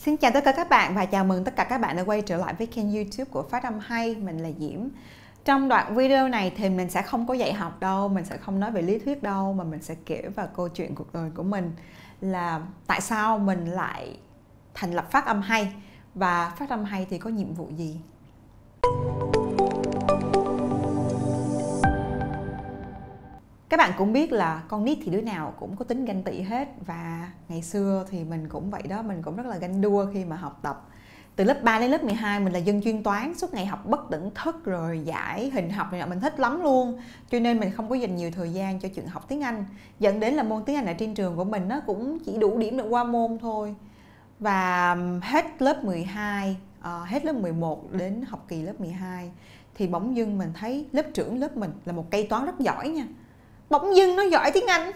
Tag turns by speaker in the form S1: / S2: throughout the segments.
S1: Xin chào tất cả các bạn và chào mừng tất cả các bạn đã quay trở lại với kênh youtube của Phát Âm Hay Mình là Diễm Trong đoạn video này thì mình sẽ không có dạy học đâu Mình sẽ không nói về lý thuyết đâu Mà mình sẽ kể vào câu chuyện cuộc đời của mình Là tại sao mình lại thành lập Phát Âm Hay Và Phát Âm Hay thì có nhiệm vụ gì các bạn cũng biết là con nít thì đứa nào cũng có tính ganh tị hết và ngày xưa thì mình cũng vậy đó mình cũng rất là ganh đua khi mà học tập từ lớp 3 đến lớp 12 mình là dân chuyên toán suốt ngày học bất tẩn thức rồi giải hình học này mình thích lắm luôn cho nên mình không có dành nhiều thời gian cho chuyện học tiếng Anh dẫn đến là môn tiếng Anh ở trên trường của mình nó cũng chỉ đủ điểm để qua môn thôi và hết lớp 12 à, ờ, hết lớp 11 đến học kỳ lớp 12 thì bỗng dưng mình thấy lớp trưởng lớp mình là một cây toán rất giỏi nha bỗng dưng nó giỏi tiếng anh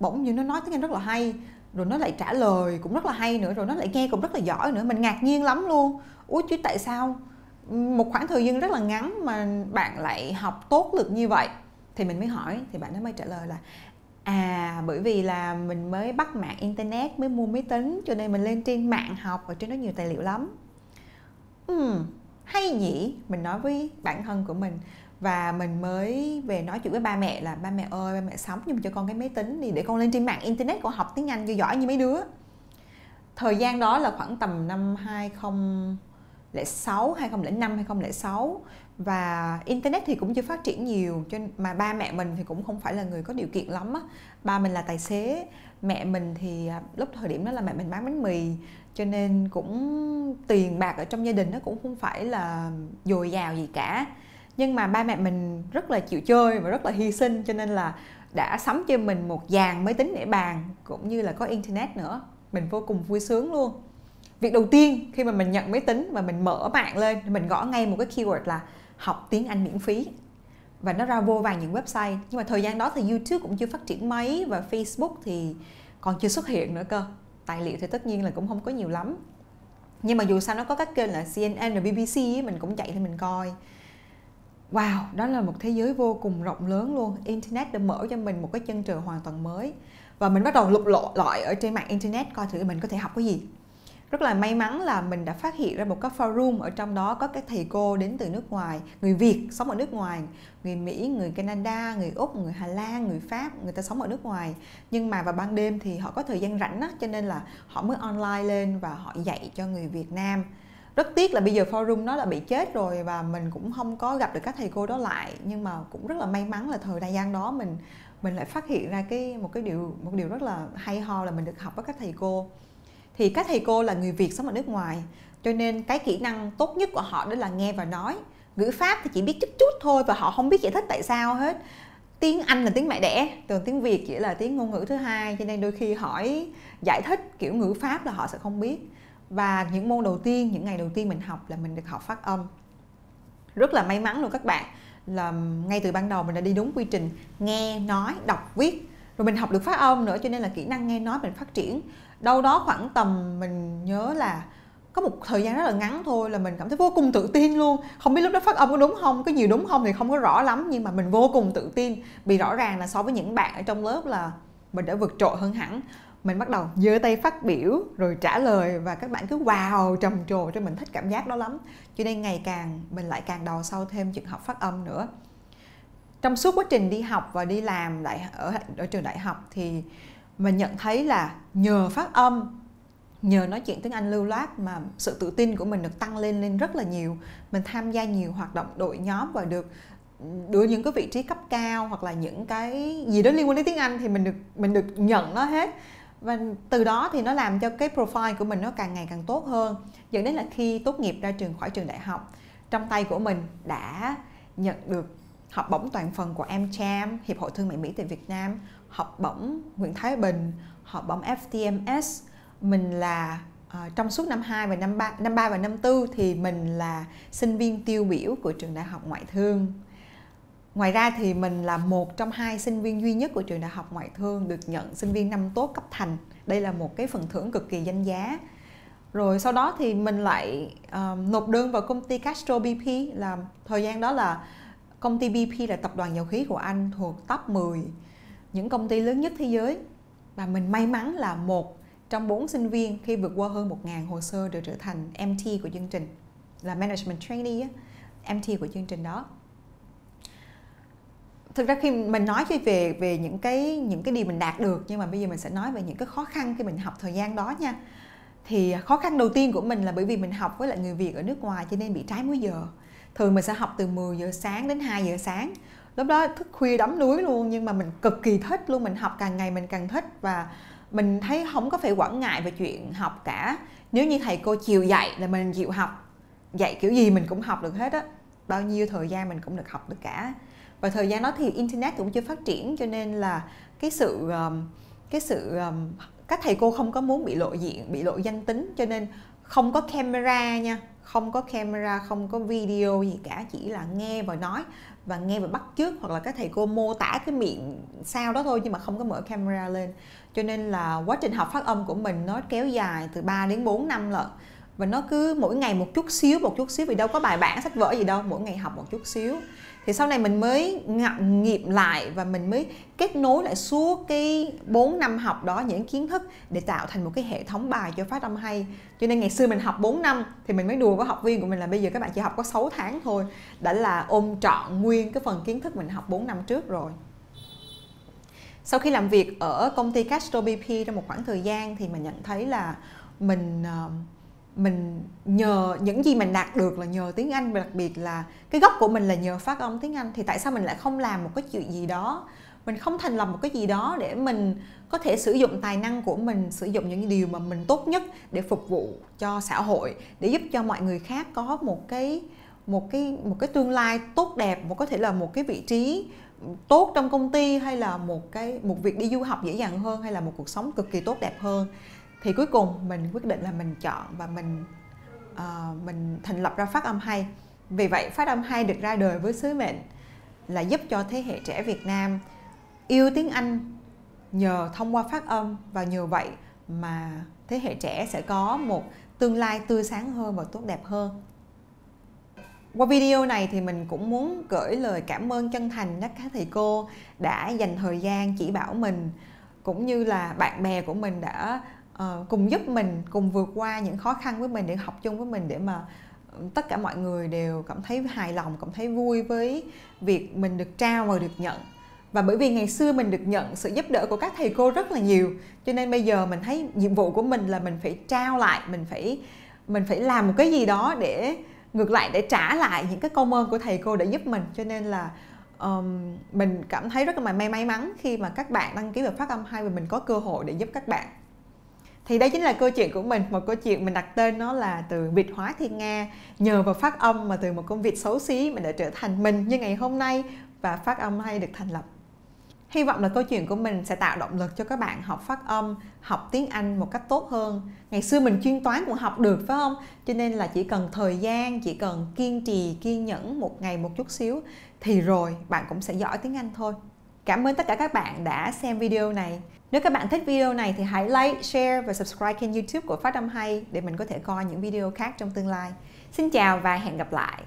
S1: bỗng dưng nó nói tiếng anh rất là hay rồi nó lại trả lời cũng rất là hay nữa rồi nó lại nghe cũng rất là giỏi nữa mình ngạc nhiên lắm luôn ủa chứ tại sao một khoảng thời gian rất là ngắn mà bạn lại học tốt được như vậy thì mình mới hỏi thì bạn nó mới trả lời là à bởi vì là mình mới bắt mạng internet mới mua máy tính cho nên mình lên trên mạng học và trên đó nhiều tài liệu lắm ừ hay nhỉ mình nói với bản thân của mình và mình mới về nói chuyện với ba mẹ là ba mẹ ơi ba mẹ sắm giùm cho con cái máy tính đi để con lên trên mạng internet con học tiếng Anh cho giỏi như mấy đứa thời gian đó là khoảng tầm năm 2006 2005 2006 và internet thì cũng chưa phát triển nhiều cho mà ba mẹ mình thì cũng không phải là người có điều kiện lắm á ba mình là tài xế mẹ mình thì à, lúc thời điểm đó là mẹ mình bán bánh mì cho nên cũng tiền bạc ở trong gia đình nó cũng không phải là dồi dào gì cả nhưng mà ba mẹ mình rất là chịu chơi và rất là hy sinh cho nên là đã sắm cho mình một dàn máy tính để bàn cũng như là có internet nữa mình vô cùng vui sướng luôn việc đầu tiên khi mà mình nhận máy tính và mình mở mạng lên mình gõ ngay một cái keyword là học tiếng anh miễn phí và nó ra vô vàng những website nhưng mà thời gian đó thì youtube cũng chưa phát triển mấy và facebook thì còn chưa xuất hiện nữa cơ tài liệu thì tất nhiên là cũng không có nhiều lắm nhưng mà dù sao nó có các kênh là cnn và bbc ấy, mình cũng chạy thì mình coi wow đó là một thế giới vô cùng rộng lớn luôn internet đã mở cho mình một cái chân trời hoàn toàn mới và mình bắt đầu lục lộ lọi ở trên mạng internet coi thử mình có thể học cái gì rất là may mắn là mình đã phát hiện ra một cái forum ở trong đó có các thầy cô đến từ nước ngoài người việt sống ở nước ngoài người mỹ người canada người úc người hà lan người pháp người ta sống ở nước ngoài nhưng mà vào ban đêm thì họ có thời gian rảnh á cho nên là họ mới online lên và họ dạy cho người việt nam rất tiếc là bây giờ forum nó đã bị chết rồi và mình cũng không có gặp được các thầy cô đó lại nhưng mà cũng rất là may mắn là thời đại gian đó mình mình lại phát hiện ra cái một cái điều một điều rất là hay ho là mình được học với các thầy cô thì các thầy cô là người Việt sống ở nước ngoài cho nên cái kỹ năng tốt nhất của họ đó là nghe và nói ngữ pháp thì chỉ biết chút chút thôi và họ không biết giải thích tại sao hết tiếng Anh là tiếng mẹ đẻ còn tiếng Việt chỉ là tiếng ngôn ngữ thứ hai cho nên đôi khi hỏi giải thích kiểu ngữ pháp là họ sẽ không biết và những môn đầu tiên những ngày đầu tiên mình học là mình được học phát âm rất là may mắn luôn các bạn là ngay từ ban đầu mình đã đi đúng quy trình nghe nói đọc viết rồi mình học được phát âm nữa cho nên là kỹ năng nghe nói mình phát triển đâu đó khoảng tầm mình nhớ là có một thời gian rất là ngắn thôi là mình cảm thấy vô cùng tự tin luôn không biết lúc đó phát âm có đúng không có nhiều đúng không thì không có rõ lắm nhưng mà mình vô cùng tự tin vì rõ ràng là so với những bạn ở trong lớp là mình đã vượt trội hơn hẳn mình bắt đầu giơ tay phát biểu rồi trả lời và các bạn cứ wow trầm trồ cho mình thích cảm giác đó lắm cho nên ngày càng mình lại càng đầu sau thêm chuyện học phát âm nữa trong suốt quá trình đi học và đi làm lại ở ở trường đại học thì mình nhận thấy là nhờ phát âm nhờ nói chuyện tiếng Anh lưu loát mà sự tự tin của mình được tăng lên lên rất là nhiều mình tham gia nhiều hoạt động đội nhóm và được đưa những cái vị trí cấp cao hoặc là những cái gì đó liên quan đến tiếng Anh thì mình được mình được nhận nó hết và từ đó thì nó làm cho cái profile của mình nó càng ngày càng tốt hơn dẫn đến là khi tốt nghiệp ra trường khỏi trường đại học trong tay của mình đã nhận được học bổng toàn phần của em cham Hiệp hội Thương mại Mỹ tại Việt Nam, học bổng Nguyễn Thái Bình, học bổng FTMS. Mình là uh, trong suốt năm 2 và năm 3, năm 3 và năm 4 thì mình là sinh viên tiêu biểu của trường Đại học Ngoại thương Ngoài ra thì mình là một trong hai sinh viên duy nhất của trường đại học ngoại thương được nhận sinh viên năm tốt cấp thành. Đây là một cái phần thưởng cực kỳ danh giá. Rồi sau đó thì mình lại uh, nộp đơn vào công ty Castro BP là thời gian đó là công ty BP là tập đoàn dầu khí của Anh thuộc top 10 những công ty lớn nhất thế giới. Và mình may mắn là một trong bốn sinh viên khi vượt qua hơn 1.000 hồ sơ đều trở thành MT của chương trình là Management Trainee MT của chương trình đó thực ra khi mình nói về về những cái những cái điều mình đạt được nhưng mà bây giờ mình sẽ nói về những cái khó khăn khi mình học thời gian đó nha thì à, khó khăn đầu tiên của mình là bởi vì mình học với lại người Việt ở nước ngoài cho nên bị trái múi giờ thường mình sẽ học từ 10 giờ sáng đến 2 giờ sáng lúc đó thức khuya đắm núi luôn nhưng mà mình cực kỳ thích luôn mình học càng ngày mình càng thích và mình thấy không có phải quản ngại về chuyện học cả nếu như thầy cô chiều dạy là mình chịu học dạy kiểu gì mình cũng học được hết á bao nhiêu thời gian mình cũng được học được cả và thời gian đó thì internet cũng chưa phát triển cho nên là cái sự cái sự các thầy cô không có muốn bị lộ diện bị lộ danh tính cho nên không có camera nha không có camera không có video gì cả chỉ là nghe và nói và nghe và bắt chước hoặc là các thầy cô mô tả cái miệng sao đó thôi nhưng mà không có mở camera lên cho nên là quá trình học phát âm của mình nó kéo dài từ 3 đến 4 năm lận và nó cứ mỗi ngày một chút xíu một chút xíu vì đâu có bài bản sách vở gì đâu mỗi ngày học một chút xíu thì sau này mình mới ngậm nghiệm lại và mình mới kết nối lại suốt cái 4 năm học đó những kiến thức để tạo thành một cái hệ thống bài cho phát âm hay cho nên ngày xưa mình học 4 năm thì mình mới đùa với học viên của mình là bây giờ các bạn chỉ học có 6 tháng thôi đã là ôm trọn nguyên cái phần kiến thức mình học 4 năm trước rồi sau khi làm việc ở công ty Castro BP trong một khoảng thời gian thì mình nhận thấy là mình uh, mình nhờ những gì mình đạt được là nhờ tiếng Anh và đặc biệt là cái gốc của mình là nhờ phát âm tiếng Anh thì tại sao mình lại không làm một cái chuyện gì đó mình không thành lập một cái gì đó để mình có thể sử dụng tài năng của mình sử dụng những điều mà mình tốt nhất để phục vụ cho xã hội để giúp cho mọi người khác có một cái một cái một cái tương lai tốt đẹp một có thể là một cái vị trí tốt trong công ty hay là một cái một việc đi du học dễ dàng hơn hay là một cuộc sống cực kỳ tốt đẹp hơn thì cuối cùng mình quyết định là mình chọn và mình uh, mình thành lập ra phát âm hay vì vậy phát âm hay được ra đời với sứ mệnh là giúp cho thế hệ trẻ Việt Nam yêu tiếng Anh nhờ thông qua phát âm và nhờ vậy mà thế hệ trẻ sẽ có một tương lai tươi sáng hơn và tốt đẹp hơn qua video này thì mình cũng muốn gửi lời cảm ơn chân thành đến các thầy cô đã dành thời gian chỉ bảo mình cũng như là bạn bè của mình đã Ờ, cùng giúp mình cùng vượt qua những khó khăn với mình để học chung với mình để mà ừ, tất cả mọi người đều cảm thấy hài lòng cảm thấy vui với việc mình được trao và được nhận và bởi vì ngày xưa mình được nhận sự giúp đỡ của các thầy cô rất là nhiều cho nên bây giờ mình thấy nhiệm vụ của mình là mình phải trao lại mình phải mình phải làm một cái gì đó để ngược lại để trả lại những cái công ơn của thầy cô đã giúp mình cho nên là um, mình cảm thấy rất là may mắn khi mà các bạn đăng ký vào phát âm hay và mình có cơ hội để giúp các bạn thì đây chính là câu chuyện của mình một câu chuyện mình đặt tên nó là từ việt hóa thiên nga nhờ vào phát âm mà từ một con vịt xấu xí mình đã trở thành mình như ngày hôm nay và phát âm hay được thành lập hy vọng là câu chuyện của mình sẽ tạo động lực cho các bạn học phát âm học tiếng anh một cách tốt hơn ngày xưa mình chuyên toán cũng học được phải không cho nên là chỉ cần thời gian chỉ cần kiên trì kiên nhẫn một ngày một chút xíu thì rồi bạn cũng sẽ giỏi tiếng anh thôi Cảm ơn tất cả các bạn đã xem video này. Nếu các bạn thích video này thì hãy like, share và subscribe kênh youtube của Phát Âm Hay để mình có thể coi những video khác trong tương lai. Xin chào và hẹn gặp lại!